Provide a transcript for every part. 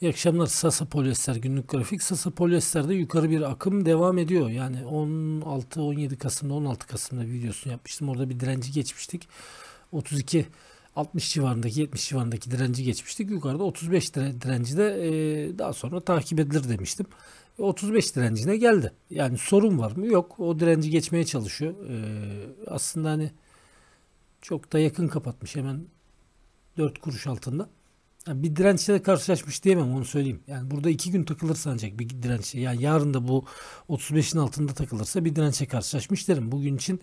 İyi akşamlar. Sasa Polyester günlük grafik. Sasa Polyester'de yukarı bir akım devam ediyor. Yani 16-17 Kasım'da 16 Kasım'da videosunu yapmıştım. Orada bir direnci geçmiştik. 32 60 civarındaki 70 civarındaki direnci geçmiştik. Yukarıda 35 direnci de e, daha sonra takip edilir demiştim. 35 e, direncine geldi. Yani sorun var mı? Yok. O direnci geçmeye çalışıyor. E, aslında hani çok da yakın kapatmış hemen 4 kuruş altında. Yani bir dirençle de karşılaşmış diyemem onu söyleyeyim. Yani burada iki gün takılırsa ancak bir dirençle. Yani yarın da bu 35'in altında takılırsa bir dirençle karşılaşmış derim. Bugün için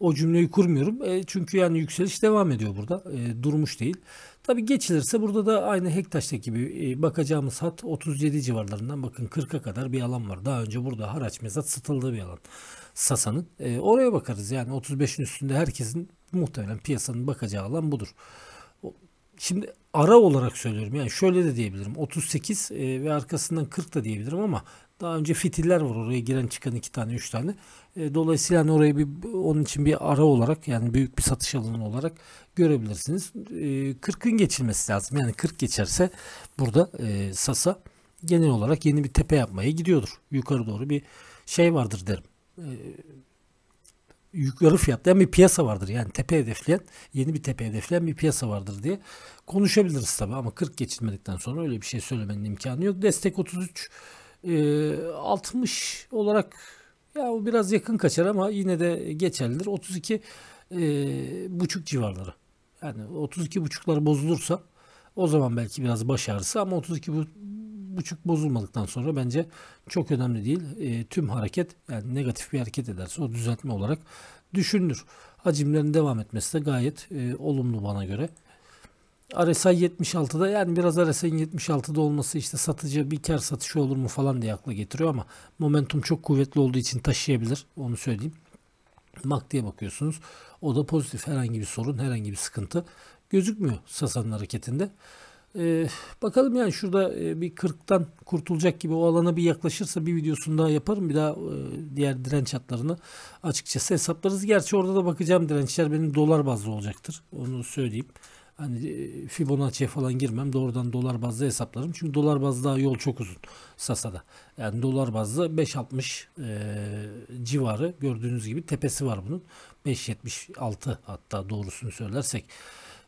o cümleyi kurmuyorum. E, çünkü yani yükseliş devam ediyor burada. E, durmuş değil. Tabi geçilirse burada da aynı Hektaş'taki gibi e, bakacağımız hat 37 civarlarından bakın 40'a kadar bir alan var. Daha önce burada haraç mezat satıldığı bir alan. Sasa'nın. E, oraya bakarız. Yani 35'in üstünde herkesin muhtemelen piyasanın bakacağı alan budur. Şimdi ara olarak söylüyorum. Yani şöyle de diyebilirim. 38 e, ve arkasından 40 da diyebilirim ama daha önce fitiller var oraya giren çıkan iki tane üç tane. E, dolayısıyla hani oraya bir onun için bir ara olarak yani büyük bir satış alanı olarak görebilirsiniz. E, 40'ın geçilmesi lazım. Yani 40 geçerse burada e, Sasa genel olarak yeni bir tepe yapmaya gidiyordur. Yukarı doğru bir şey vardır derim. E, yukarı fiyatlayan bir piyasa vardır. Yani tepe hedefleyen, yeni bir tepe hedefleyen bir piyasa vardır diye konuşabiliriz tabi ama 40 geçilmedikten sonra öyle bir şey söylemenin imkanı yok. Destek 33 e, 60 olarak ya o biraz yakın kaçar ama yine de geçerlidir. 32 e, buçuk civarları. Yani 32 buçuklar bozulursa o zaman belki biraz baş ağrısı ama 32 bu, buçuk bozulmadıktan sonra bence çok önemli değil. E, tüm hareket yani negatif bir hareket ederse o düzeltme olarak düşünülür. Hacimlerin devam etmesi de gayet e, olumlu bana göre. RSI 76'da yani biraz RSI'nin 76'da olması işte satıcı bir kar satışı olur mu falan diye akla getiriyor ama momentum çok kuvvetli olduğu için taşıyabilir onu söyleyeyim. MAC diye bakıyorsunuz o da pozitif herhangi bir sorun herhangi bir sıkıntı gözükmüyor Sasan'ın hareketinde. Ee, bakalım yani şurada e, bir 40'tan kurtulacak gibi o alana bir yaklaşırsa bir videosunu daha yaparım. Bir daha e, diğer direnç hatlarını açıkçası hesaplarız. Gerçi orada da bakacağım dirençler benim dolar bazlı olacaktır. Onu söyleyeyim. Hani e, Fibonacci'ye falan girmem. Doğrudan dolar bazlı hesaplarım. Çünkü dolar bazlı daha yol çok uzun Sasa'da. Yani dolar bazlı 5.60 e, civarı gördüğünüz gibi tepesi var bunun. 5.76 hatta doğrusunu söylersek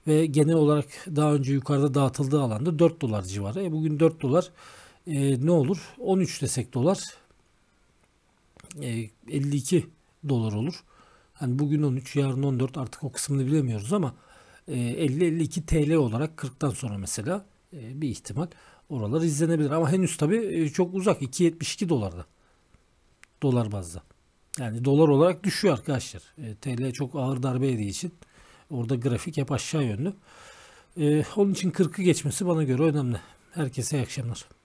ve genel olarak daha önce yukarıda dağıtıldığı alanda 4 dolar civarı. E bugün 4 dolar e, ne olur? 13 desek dolar e, 52 dolar olur. Hani bugün 13 yarın 14 artık o kısmını bilemiyoruz ama e, 50-52 TL olarak 40'tan sonra mesela e, bir ihtimal oralar izlenebilir. Ama henüz tabi e, çok uzak 2.72 dolarda dolar bazda. Yani dolar olarak düşüyor arkadaşlar. E, TL çok ağır darbe yediği için. Orada grafik hep aşağı yönlü. Ee, onun için 40'ı geçmesi bana göre önemli. Herkese iyi akşamlar.